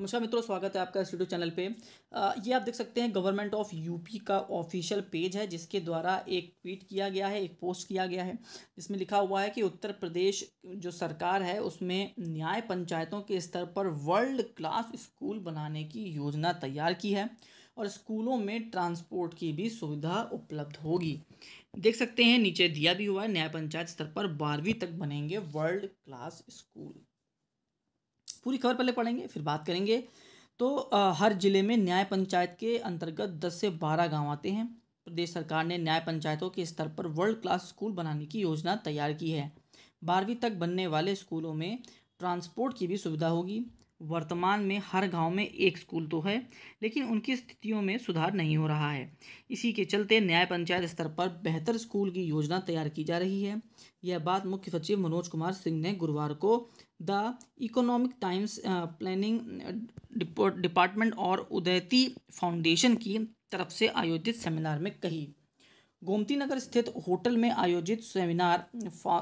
नमस्कार मित्रों स्वागत है आपका इस यूट्यूब चैनल पे आ, ये आप देख सकते हैं गवर्नमेंट ऑफ यूपी का ऑफिशियल पेज है जिसके द्वारा एक ट्वीट किया गया है एक पोस्ट किया गया है जिसमें लिखा हुआ है कि उत्तर प्रदेश जो सरकार है उसमें न्याय पंचायतों के स्तर पर वर्ल्ड क्लास स्कूल बनाने की योजना तैयार की है और स्कूलों में ट्रांसपोर्ट की भी सुविधा उपलब्ध होगी देख सकते हैं नीचे दिया भी हुआ है न्याय पंचायत स्तर पर बारहवीं तक बनेंगे वर्ल्ड क्लास स्कूल पूरी खबर पहले पढ़ेंगे फिर बात करेंगे तो आ, हर ज़िले में न्याय पंचायत के अंतर्गत दस से बारह गाँव आते हैं प्रदेश सरकार ने न्याय पंचायतों के स्तर पर वर्ल्ड क्लास स्कूल बनाने की योजना तैयार की है बारहवीं तक बनने वाले स्कूलों में ट्रांसपोर्ट की भी सुविधा होगी वर्तमान में हर गांव में एक स्कूल तो है लेकिन उनकी स्थितियों में सुधार नहीं हो रहा है इसी के चलते न्याय पंचायत स्तर पर बेहतर स्कूल की योजना तैयार की जा रही है यह बात मुख्य सचिव मनोज कुमार सिंह ने गुरुवार को the Economic Times planning department और उदयती फाउंडेशन की तरफ से आयोजित सेमिनार में कही गोमती नगर स्थित होटल में आयोजित सेमिनार फा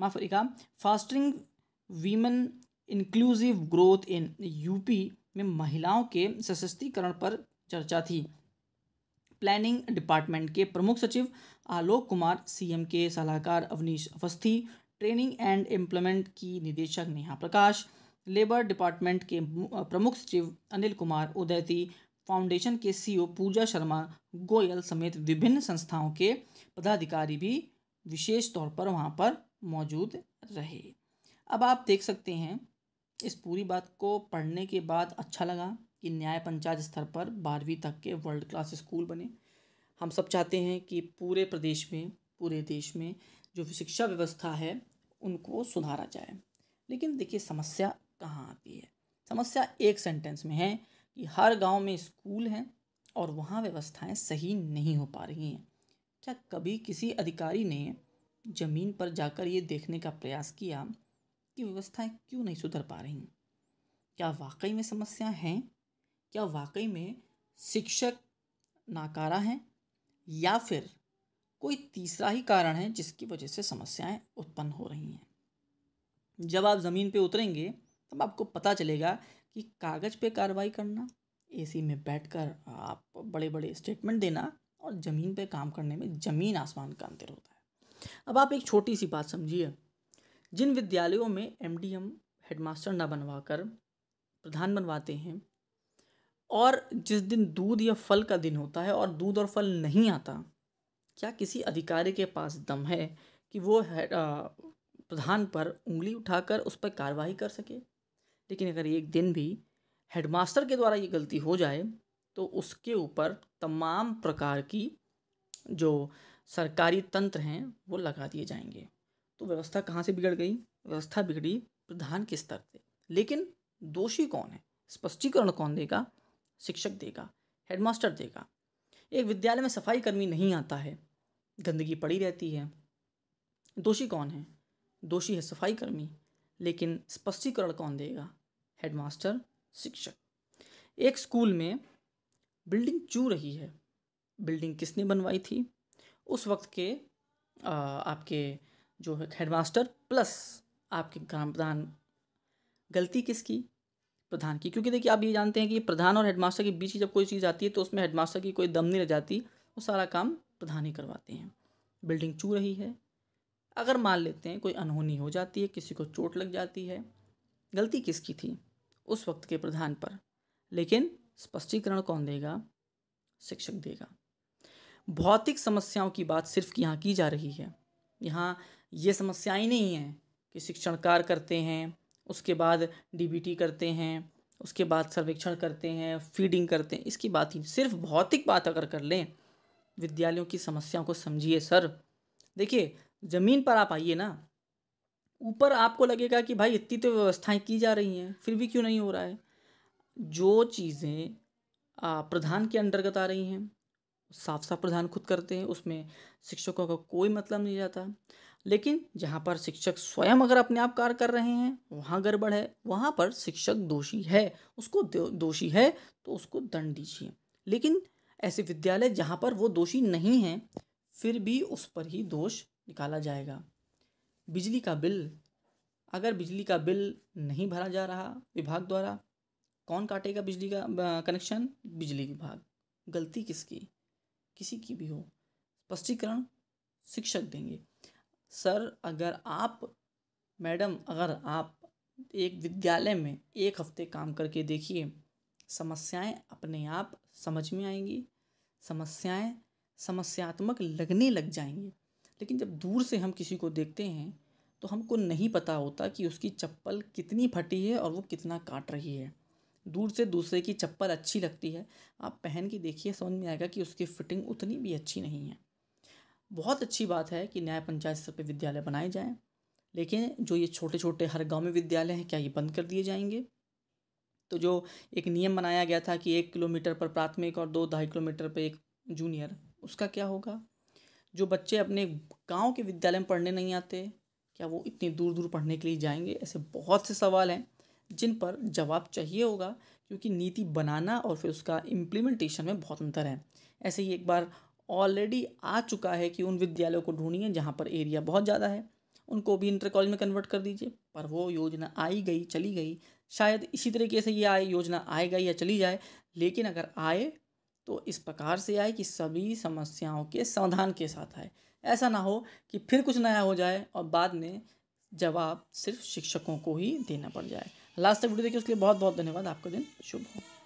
माफिका fostering women inclusive growth in UP में महिलाओं के सशक्तिकरण पर चर्चा थी प्लानिंग डिपार्टमेंट के प्रमुख सचिव आलोक कुमार सीएम के सलाहकार Awanish Awasthi training and employment की निदेशक नेहा प्रकाश लेबर डिपार्टमेंट के प्रमुख सचिव अनिल कुमार उदयती फाउंडेशन के सीईओ e पूजा शर्मा गोयल समेत विभिन्न संस्थाओं के पदाधिकारी भी विशेष तौर पर वहाँ पर मौजूद रहे अब आप देख सकते हैं इस पूरी बात को पढ़ने के बाद अच्छा लगा कि न्याय पंचायत स्तर पर बारहवीं तक के वर्ल्ड क्लास स्कूल बने हम सब चाहते हैं कि पूरे प्रदेश में पूरे देश में जो शिक्षा व्यवस्था है उनको सुधारा जाए लेकिन देखिए समस्या कहाँ आती है समस्या एक सेंटेंस में है कि हर गांव में स्कूल हैं और वहाँ व्यवस्थाएं सही नहीं हो पा रही हैं क्या कभी किसी अधिकारी ने ज़मीन पर जाकर ये देखने का प्रयास किया कि व्यवस्थाएं क्यों नहीं सुधर पा रही क्या वाकई में समस्या हैं क्या वाकई में शिक्षक नाकारा हैं या फिर कोई तीसरा ही कारण है जिसकी वजह से समस्याएं उत्पन्न हो रही हैं जब आप ज़मीन पे उतरेंगे तब आपको पता चलेगा कि कागज़ पे कार्रवाई करना एसी में बैठकर आप बड़े बड़े स्टेटमेंट देना और ज़मीन पे काम करने में ज़मीन आसमान का अंतर होता है अब आप एक छोटी सी बात समझिए जिन विद्यालयों में एम डी एम हेडमास्टर ना बनवाकर प्रधान बनवाते हैं और जिस दिन दूध या फल का दिन होता है और दूध और फल नहीं आता क्या किसी अधिकारी के पास दम है कि वो है प्रधान पर उंगली उठाकर उस पर कार्रवाई कर सके लेकिन अगर एक दिन भी हेडमास्टर के द्वारा ये गलती हो जाए तो उसके ऊपर तमाम प्रकार की जो सरकारी तंत्र हैं वो लगा दिए जाएंगे तो व्यवस्था कहाँ से बिगड़ गई व्यवस्था बिगड़ी प्रधान के स्तर से लेकिन दोषी कौन है स्पष्टीकरण कौन देगा शिक्षक देगा हेडमास्टर देगा एक विद्यालय में सफाई कर्मी नहीं आता है गंदगी पड़ी रहती है दोषी कौन है दोषी है सफाई कर्मी लेकिन स्पष्टीकरण कौन देगा हेडमास्टर शिक्षक एक स्कूल में बिल्डिंग चू रही है बिल्डिंग किसने बनवाई थी उस वक्त के आ, आपके जो है हेडमास्टर प्लस आपके ग्राम प्रधान गलती किसकी प्रधान की क्योंकि देखिए आप ये जानते हैं कि प्रधान और हेडमास्टर के बीच ही जब कोई चीज़ आती है तो उसमें हेडमास्टर की कोई दम नहीं रह जाती वो सारा काम प्रधान ही करवाते हैं बिल्डिंग चू रही है अगर मान लेते हैं कोई अनहोनी हो जाती है किसी को चोट लग जाती है गलती किसकी थी उस वक्त के प्रधान पर लेकिन स्पष्टीकरण कौन देगा शिक्षक देगा भौतिक समस्याओं की बात सिर्फ यहाँ की जा रही है यहाँ ये समस्याएं नहीं हैं कि शिक्षण कार्य करते हैं उसके बाद डीबीटी करते हैं उसके बाद सर्वेक्षण करते हैं फीडिंग करते हैं इसकी बात ही सिर्फ भौतिक बात अगर कर लें विद्यालयों की समस्याओं को समझिए सर देखिए ज़मीन पर आप आइए ना ऊपर आपको लगेगा कि भाई इतनी तो व्यवस्थाएं की जा रही हैं फिर भी क्यों नहीं हो रहा है जो चीज़ें प्रधान के अंतर्गत आ रही हैं साफ साफ प्रधान खुद करते हैं उसमें शिक्षकों का कोई मतलब नहीं जाता लेकिन जहाँ पर शिक्षक स्वयं अगर अपने आप कार्य कर रहे हैं वहाँ गड़बड़ है वहाँ पर शिक्षक दोषी है उसको दोषी है तो उसको दंड दीजिए लेकिन ऐसे विद्यालय जहाँ पर वो दोषी नहीं है फिर भी उस पर ही दोष निकाला जाएगा बिजली का बिल अगर बिजली का बिल नहीं भरा जा रहा विभाग द्वारा कौन काटेगा बिजली का कनेक्शन बिजली विभाग गलती किसकी किसी की भी हो स्पष्टीकरण शिक्षक देंगे सर अगर आप मैडम अगर आप एक विद्यालय में एक हफ्ते काम करके देखिए समस्याएं अपने आप समझ में आएंगी समस्याएं समस्यात्मक लगने लग जाएंगी लेकिन जब दूर से हम किसी को देखते हैं तो हमको नहीं पता होता कि उसकी चप्पल कितनी फटी है और वो कितना काट रही है दूर से दूसरे की चप्पल अच्छी लगती है आप पहन के देखिए समझ में आएगा कि उसकी फ़िटिंग उतनी भी अच्छी नहीं है बहुत अच्छी बात है कि न्याय पंचायत स्तर पर विद्यालय बनाए जाएँ लेकिन जो ये छोटे छोटे हर गांव में विद्यालय हैं क्या ये बंद कर दिए जाएंगे तो जो एक नियम बनाया गया था कि एक किलोमीटर पर प्राथमिक और दो ढाई किलोमीटर पर एक जूनियर उसका क्या होगा जो बच्चे अपने गांव के विद्यालय में पढ़ने नहीं आते क्या वो इतनी दूर दूर पढ़ने के लिए जाएंगे ऐसे बहुत से सवाल हैं जिन पर जवाब चाहिए होगा क्योंकि नीति बनाना और फिर उसका इम्प्लीमेंटेशन में बहुत अंतर है ऐसे ही एक बार ऑलरेडी आ चुका है कि उन विद्यालयों को ढूंढिए जहाँ पर एरिया बहुत ज़्यादा है उनको भी इंटर कॉलेज में कन्वर्ट कर दीजिए पर वो योजना आई गई चली गई शायद इसी तरीके से ये आए योजना आएगा या चली जाए लेकिन अगर आए तो इस प्रकार से आए कि सभी समस्याओं के समाधान के साथ आए ऐसा ना हो कि फिर कुछ नया हो जाए और बाद में जवाब सिर्फ शिक्षकों को ही देना पड़ जाए लास्ट तक वीडियो देखिए उसके लिए बहुत बहुत धन्यवाद आपका दिन शुभ हो